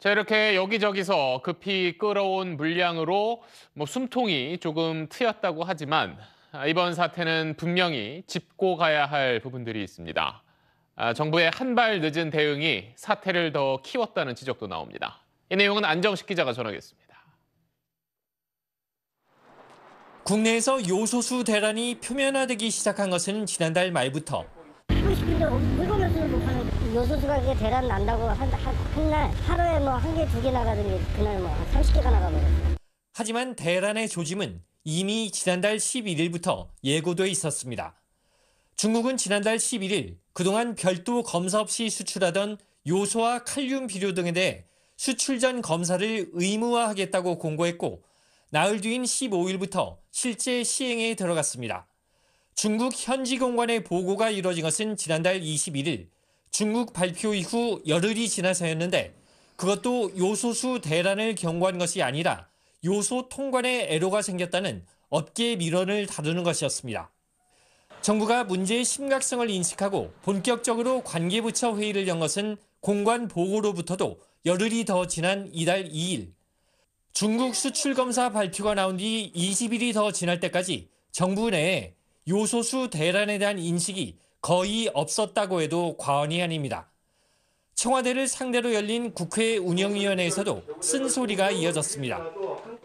자, 이렇게 여기저기서 급히 끌어온 물량으로 뭐 숨통이 조금 트였다고 하지만 아, 이번 사태는 분명히 짚고 가야 할 부분들이 있습니다. 아, 정부의 한 발 늦은 대응이 사태를 더 키웠다는 지적도 나옵니다. 이 내용은 안정식 기자가 전하겠습니다. 국내에서 요소수 대란이 표면화되기 시작한 것은 지난달 말부터 근데 물건을 쓰는 못 하는 요소수가 이게 대란 난다고 한, 한, 한날 하루에 뭐한 개, 두개 나가더니 그날 뭐 30개가 나가버렸어요. 하지만 대란의 조짐은 이미 지난달 11일부터 예고돼 있었습니다. 중국은 지난달 11일 그동안 별도 검사 없이 수출하던 요소와 칼륨 비료 등에 대해 수출 전 검사를 의무화하겠다고 공고했고 나흘 뒤인 15일부터 실제 시행에 들어갔습니다. 중국 현지 공관의 보고가 이뤄진 것은 지난달 21일 중국 발표 이후 열흘이 지나서였는데 그것도 요소수 대란을 경고한 것이 아니라 요소 통관에 애로가 생겼다는 업계 민원을 다루는 것이었습니다. 정부가 문제의 심각성을 인식하고 본격적으로 관계부처 회의를 연 것은 공관 보고로부터도 열흘이 더 지난 이달 2일 중국 수출검사 발표가 나온 뒤 20일이 더 지날 때까지 정부 내에 요소수 대란에 대한 인식이 거의 없었다고 해도 과언이 아닙니다. 청와대를 상대로 열린 국회 운영위원회에서도 쓴소리가 이어졌습니다.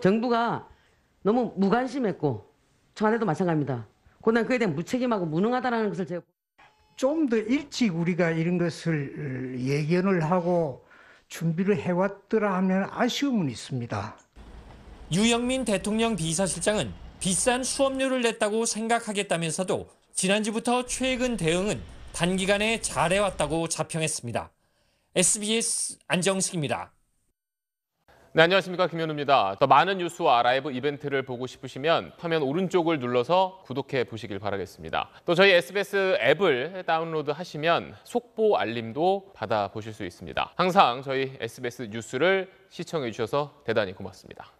정부가 너무 무관심했고 청와대도 마찬가지입니다. 그날 그에 대한 무책임하고 무능하다는 것을 제가 좀 더 일찍 우리가 이런 것을 예견을 하고 준비를 해왔더라 하면 아쉬움은 있습니다. 유영민 대통령 비서실장은 비싼 수업료를 냈다고 생각하겠다면서도 지난주부터 최근 대응은 단기간에 잘해왔다고 자평했습니다. SBS 안정식입니다. 네, 안녕하십니까. 김현우입니다. 더 많은 뉴스와 라이브 이벤트를 보고 싶으시면 화면 오른쪽을 눌러서 구독해 보시길 바라겠습니다. 또 저희 SBS 앱을 다운로드 하시면 속보 알림도 받아보실 수 있습니다. 항상 저희 SBS 뉴스를 시청해 주셔서 대단히 고맙습니다.